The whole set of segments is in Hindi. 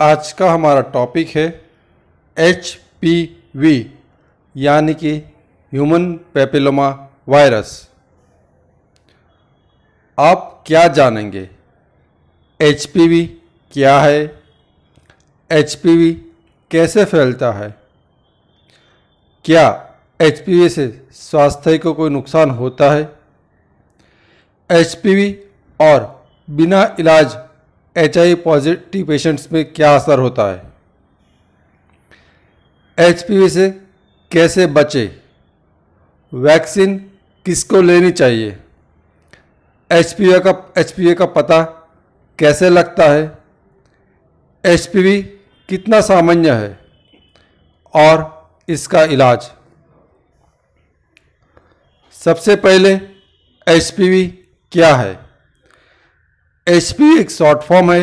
आज का हमारा टॉपिक है एच पी वी यानि कि ह्यूमन पेपिलोमा वायरस आप क्या जानेंगे एच पी वी क्या है एच पी वी कैसे फैलता है क्या एच पी वी से स्वास्थ्य को कोई नुकसान होता है एच पी वी और बिना इलाज एच आई पॉजिटिव पेशेंट्स में क्या असर होता है एच से कैसे बचे वैक्सीन किसको लेनी चाहिए एच का एच का पता कैसे लगता है एच कितना सामान्य है और इसका इलाज सबसे पहले एच क्या है एच एक शॉर्ट फॉर्म है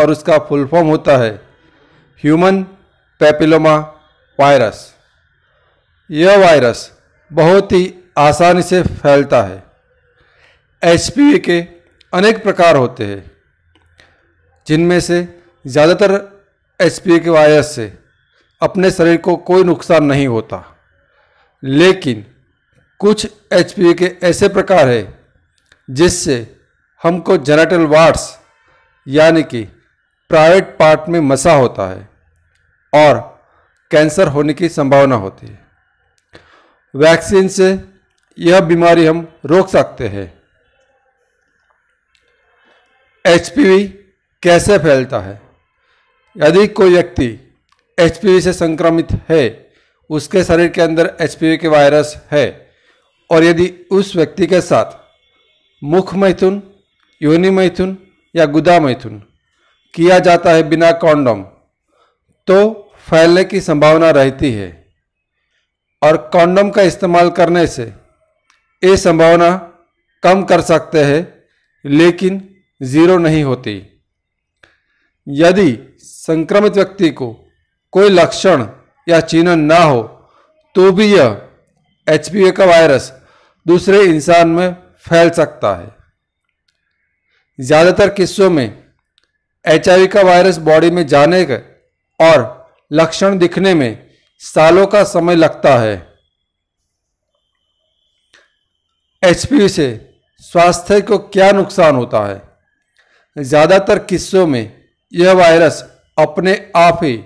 और उसका फुल फॉर्म होता है ह्यूमन पेपिलोमा वायरस यह वायरस बहुत ही आसानी से फैलता है एच के अनेक प्रकार होते हैं जिनमें से ज़्यादातर एच के वायरस से अपने शरीर को कोई नुकसान नहीं होता लेकिन कुछ एच के ऐसे प्रकार है जिससे हमको जेनेटल वार्ड्स यानी कि प्राइवेट पार्ट में मसा होता है और कैंसर होने की संभावना होती है वैक्सीन से यह बीमारी हम रोक सकते हैं एच कैसे फैलता है यदि कोई व्यक्ति एच से संक्रमित है उसके शरीर के अंदर एच के वायरस है और यदि उस व्यक्ति के साथ मुख मैथुन योनि मैथुन या गुदा मैथुन किया जाता है बिना कॉन्डम तो फैलने की संभावना रहती है और कॉन्डम का इस्तेमाल करने से ये संभावना कम कर सकते हैं लेकिन ज़ीरो नहीं होती यदि संक्रमित व्यक्ति को कोई लक्षण या चिन्ह ना हो तो भी यह एच का वायरस दूसरे इंसान में फैल सकता है ज़्यादातर किस्सों में एच का वायरस बॉडी में जाने का और लक्षण दिखने में सालों का समय लगता है एच से स्वास्थ्य को क्या नुकसान होता है ज़्यादातर किस्सों में यह वायरस अपने आप ही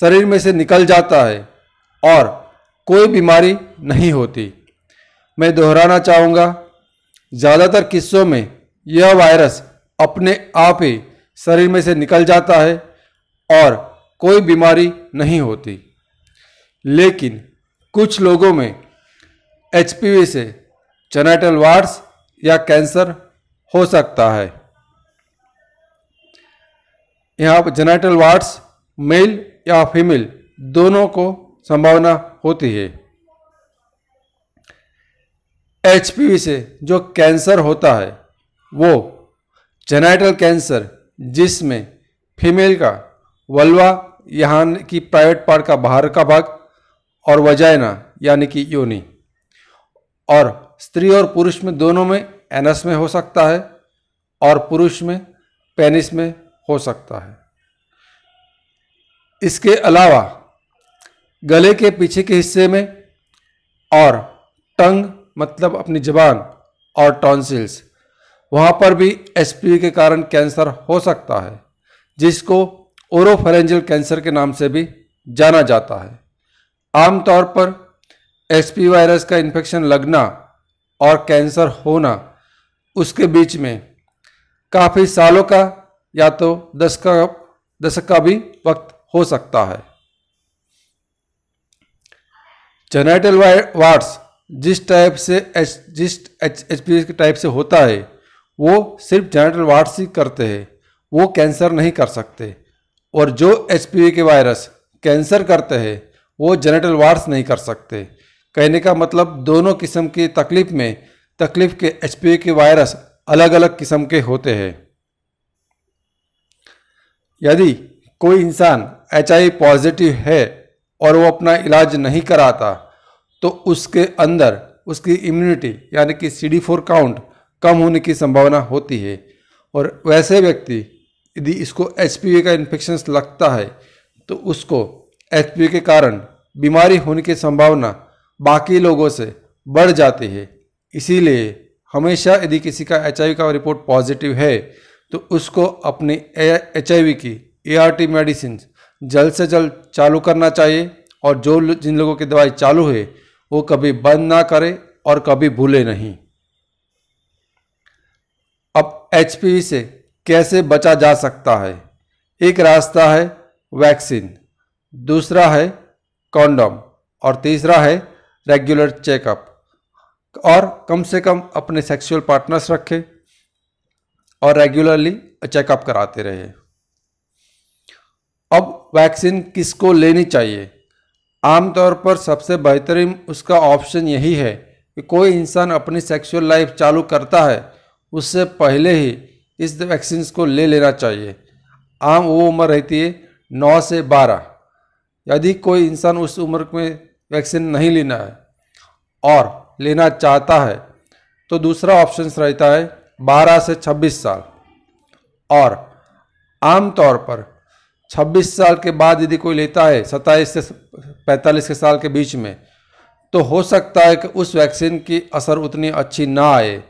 शरीर में से निकल जाता है और कोई बीमारी नहीं होती मैं दोहराना चाहूँगा ज़्यादातर किस्सों में यह वायरस अपने आप ही शरीर में से निकल जाता है और कोई बीमारी नहीं होती लेकिन कुछ लोगों में एच से जेनाइटल वार्ड्स या कैंसर हो सकता है यहाँ पर genital warts male or female दोनों को संभावना होती है एच से जो कैंसर होता है वो जेनाइटल कैंसर जिसमें फीमेल का वल्वा यहाँ की प्राइवेट पार्ट का बाहर का भाग और वजाइना यानी कि योनि और स्त्री और पुरुष में दोनों में एनस में हो सकता है और पुरुष में पेनिस में हो सकता है इसके अलावा गले के पीछे के हिस्से में और टंग मतलब अपनी जबान और टॉन्सिल्स वहाँ पर भी एस के कारण कैंसर हो सकता है जिसको ओरोफेरेंजल कैंसर के नाम से भी जाना जाता है आमतौर पर एस वायरस का इन्फेक्शन लगना और कैंसर होना उसके बीच में काफ़ी सालों का या तो दशक का दशक का भी वक्त हो सकता है जेनेटल वार्ड्स जिस टाइप से एच जिस एच एच पी टाइप से होता है वो सिर्फ जेनेटल वार्ड ही करते हैं वो कैंसर नहीं कर सकते और जो एच के वायरस कैंसर करते हैं वो जेनेटल वार्ड्स नहीं कर सकते कहने का मतलब दोनों किस्म की तकलीफ में तकलीफ के एच के वायरस अलग अलग किस्म के होते हैं यदि कोई इंसान एच पॉजिटिव है और वो अपना इलाज नहीं कराता तो उसके अंदर उसकी इम्यूनिटी यानी कि सी डी फोर काउंट कम होने की संभावना होती है और वैसे व्यक्ति यदि इसको एच का इन्फेक्शन लगता है तो उसको एच के कारण बीमारी होने की संभावना बाकी लोगों से बढ़ जाती है इसीलिए हमेशा यदि किसी का एच का रिपोर्ट पॉजिटिव है तो उसको अपनी एच की ए आर मेडिसिन जल्द से जल्द चालू करना चाहिए और जो जिन लोगों की दवाई चालू है वो कभी बंद ना करें और कभी भूले नहीं अब एच से कैसे बचा जा सकता है एक रास्ता है वैक्सीन दूसरा है कॉन्डम और तीसरा है रेगुलर चेकअप और कम से कम अपने सेक्सुअल पार्टनर्स रखें और रेगुलरली चेकअप कराते रहे अब वैक्सीन किसको लेनी चाहिए आमतौर पर सबसे बेहतरीन उसका ऑप्शन यही है कि कोई इंसान अपनी सेक्सुअल लाइफ चालू करता है उससे पहले ही इस वैक्सीन को ले लेना चाहिए आम वो उम्र रहती है नौ से बारह यदि कोई इंसान उस उम्र में वैक्सीन नहीं लेना है और लेना चाहता है तो दूसरा ऑप्शन रहता है 12 से 26 साल और आम तौर पर 26 साल के बाद यदि कोई लेता है 27 से 45 के साल के बीच में तो हो सकता है कि उस वैक्सीन की असर उतनी अच्छी ना आए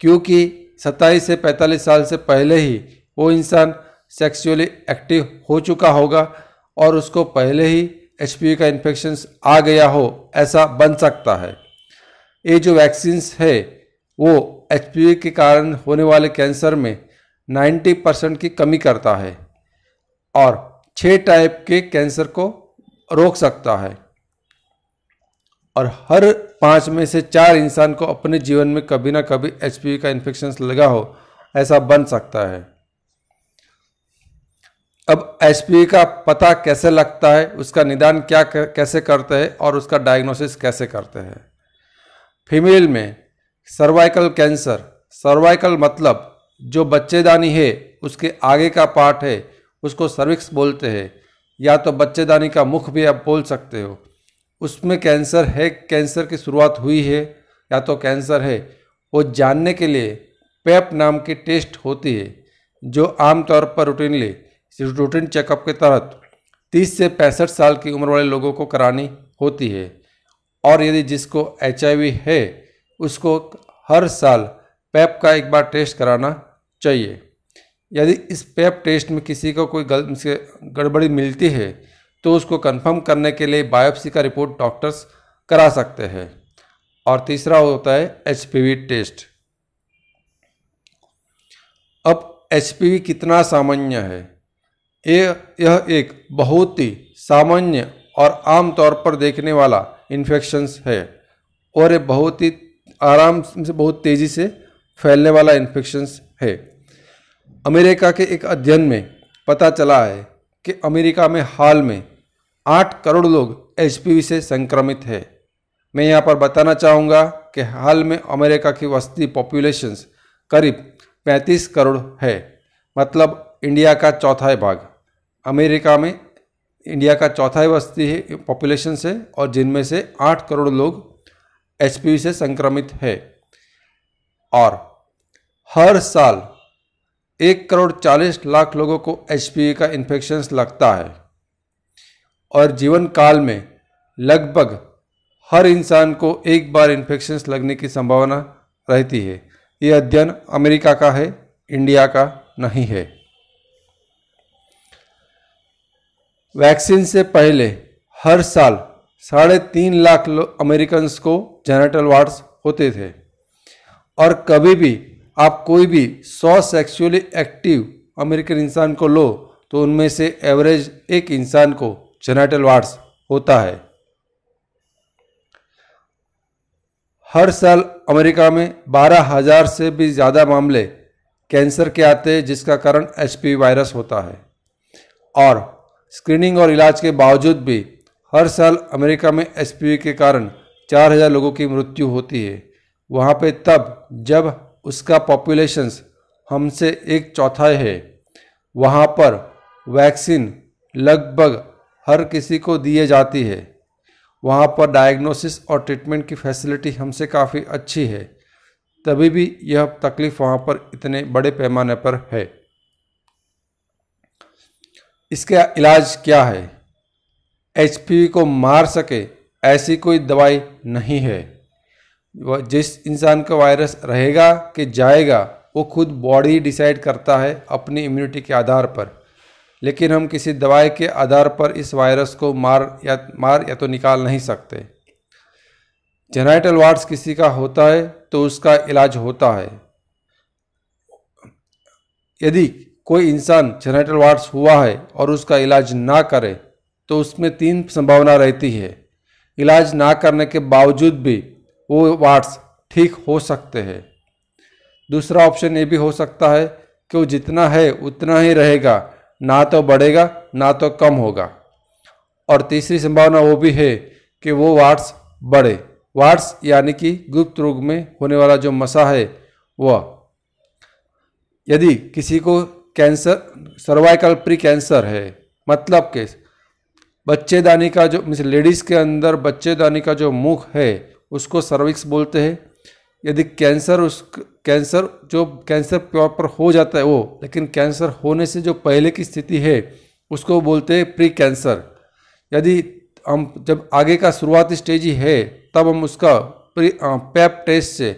क्योंकि सत्ताईस से पैंतालीस साल से पहले ही वो इंसान सेक्सुअली एक्टिव हो चुका होगा और उसको पहले ही एच का इन्फेक्शन आ गया हो ऐसा बन सकता है ये जो वैक्सीन्स है वो एच के कारण होने वाले कैंसर में 90 परसेंट की कमी करता है और छः टाइप के कैंसर को रोक सकता है और हर पाँच में से चार इंसान को अपने जीवन में कभी ना कभी एच का इन्फेक्शन लगा हो ऐसा बन सकता है अब एच का पता कैसे लगता है उसका निदान क्या कैसे करते हैं और उसका डायग्नोसिस कैसे करते हैं फीमेल में सर्वाइकल कैंसर सर्वाइकल मतलब जो बच्चेदानी है उसके आगे का पार्ट है उसको सर्विक्स बोलते हैं या तो बच्चेदानी का मुख भी आप बोल सकते हो उसमें कैंसर है कैंसर की शुरुआत हुई है या तो कैंसर है वो जानने के लिए पेप नाम की टेस्ट होती है जो आमतौर पर रूटीनली रूटीन चेकअप के तहत 30 से पैंसठ साल की उम्र वाले लोगों को करानी होती है और यदि जिसको एच है उसको हर साल पैप का एक बार टेस्ट कराना चाहिए यदि इस पैप टेस्ट में किसी को कोई गड़बड़ी मिलती है तो उसको कंफर्म करने के लिए बायोप्सी का रिपोर्ट डॉक्टर्स करा सकते हैं और तीसरा होता है एच टेस्ट अब एच कितना सामान्य है ये यह एक बहुत ही सामान्य और आम तौर पर देखने वाला इन्फेक्शंस है और ये बहुत ही आराम से बहुत तेज़ी से फैलने वाला इन्फेक्शंस है अमेरिका के एक अध्ययन में पता चला है कि अमेरिका में हाल में आठ करोड़ लोग एच से संक्रमित है मैं यहाँ पर बताना चाहूँगा कि हाल में अमेरिका की वस्ती पॉपुलेशंस करीब 35 करोड़ है मतलब इंडिया का चौथा भाग अमेरिका में इंडिया का चौथा वस्ती है पॉपुलेशन से और जिनमें से आठ करोड़ लोग एच से संक्रमित है और हर साल एक करोड़ चालीस लाख लोगों को एच का इन्फेक्शन लगता है और जीवन काल में लगभग हर इंसान को एक बार इन्फेक्शन लगने की संभावना रहती है ये अध्ययन अमेरिका का है इंडिया का नहीं है वैक्सीन से पहले हर साल साढ़े तीन लाख अमेरिकन्स को जेनेटल वार्ड्स होते थे और कभी भी आप कोई भी सौ सेक्सुअली एक्टिव अमेरिकन इंसान को लो तो उनमें से एवरेज एक इंसान को जेनाइटल वार्ड्स होता है हर साल अमेरिका में बारह हजार से भी ज़्यादा मामले कैंसर के आते हैं जिसका कारण एच वायरस होता है और स्क्रीनिंग और इलाज के बावजूद भी हर साल अमेरिका में एच के कारण 4000 लोगों की मृत्यु होती है वहाँ पे तब जब उसका पॉपुलेशन हमसे एक चौथाई है वहाँ पर वैक्सीन लगभग हर किसी को दिए जाती है वहाँ पर डायग्नोसिस और ट्रीटमेंट की फैसिलिटी हमसे काफ़ी अच्छी है तभी भी यह तकलीफ वहाँ पर इतने बड़े पैमाने पर है इसका इलाज क्या है एच को मार सके ऐसी कोई दवाई नहीं है जिस इंसान का वायरस रहेगा कि जाएगा वो खुद बॉडी डिसाइड करता है अपनी इम्यूनिटी के आधार पर लेकिन हम किसी दवाई के आधार पर इस वायरस को मार या मार या तो निकाल नहीं सकते जेनाइटल वार्ड्स किसी का होता है तो उसका इलाज होता है यदि कोई इंसान जेनाइटल वार्ड्स हुआ है और उसका इलाज ना करे तो उसमें तीन संभावना रहती है इलाज ना करने के बावजूद भी वो वाट्स ठीक हो सकते हैं दूसरा ऑप्शन ये भी हो सकता है कि वो जितना है उतना ही रहेगा ना तो बढ़ेगा ना तो कम होगा और तीसरी संभावना वो भी है कि वो वाट्स बढ़े वाट्स यानी कि गुप्त रोग में होने वाला जो मसा है वह यदि किसी को कैंसर सर्वाइकल प्री कैंसर है मतलब के बच्चेदानी का जो मीस लेडीज़ के अंदर बच्चेदानी का जो मुख है उसको सर्विक्स बोलते हैं यदि कैंसर उस कैंसर जो कैंसर प्रॉपर हो जाता है वो लेकिन कैंसर होने से जो पहले की स्थिति है उसको बोलते हैं प्री कैंसर यदि हम जब आगे का शुरुआती स्टेज ही है तब हम उसका प्री पैप टेस्ट से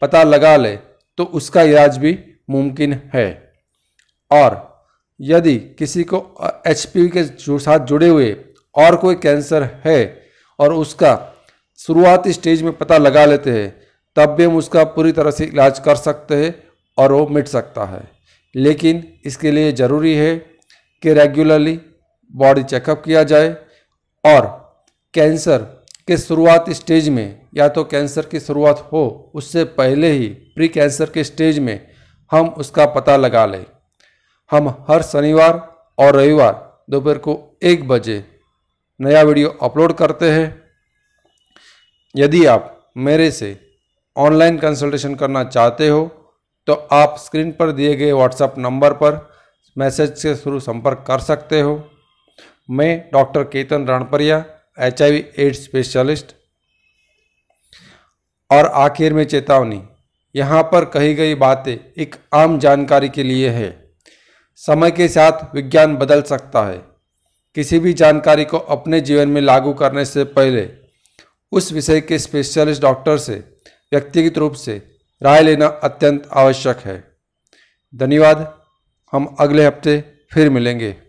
पता लगा लें तो उसका इलाज भी मुमकिन है और यदि किसी को एच के साथ जुड़े हुए और कोई कैंसर है और उसका शुरुआती स्टेज में पता लगा लेते हैं तब भी हम उसका पूरी तरह से इलाज कर सकते हैं और वो मिट सकता है लेकिन इसके लिए ज़रूरी है कि रेगुलरली बॉडी चेकअप किया जाए और कैंसर के शुरुआत स्टेज में या तो कैंसर की शुरुआत हो उससे पहले ही प्री कैंसर के स्टेज में हम उसका पता लगा लें हम हर शनिवार और रविवार दोपहर को एक बजे नया वीडियो अपलोड करते हैं यदि आप मेरे से ऑनलाइन कंसल्टेशन करना चाहते हो तो आप स्क्रीन पर दिए गए व्हाट्सएप नंबर पर मैसेज के थ्रू संपर्क कर सकते हो मैं doctor Ketan Ranpariya H I AIDS specialist और आखिर में चेतावनी यहाँ पर कही गई बातें एक आम जानकारी के लिए है समय के साथ विज्ञान बदल सकता है किसी भी जानकारी को अपने जीवन में लागू करने से पहले उस विषय के स्पेशलिस्ट डॉक्टर से व्यक्तिगत रूप से राय लेना अत्यंत आवश्यक है धन्यवाद हम अगले हफ्ते फिर मिलेंगे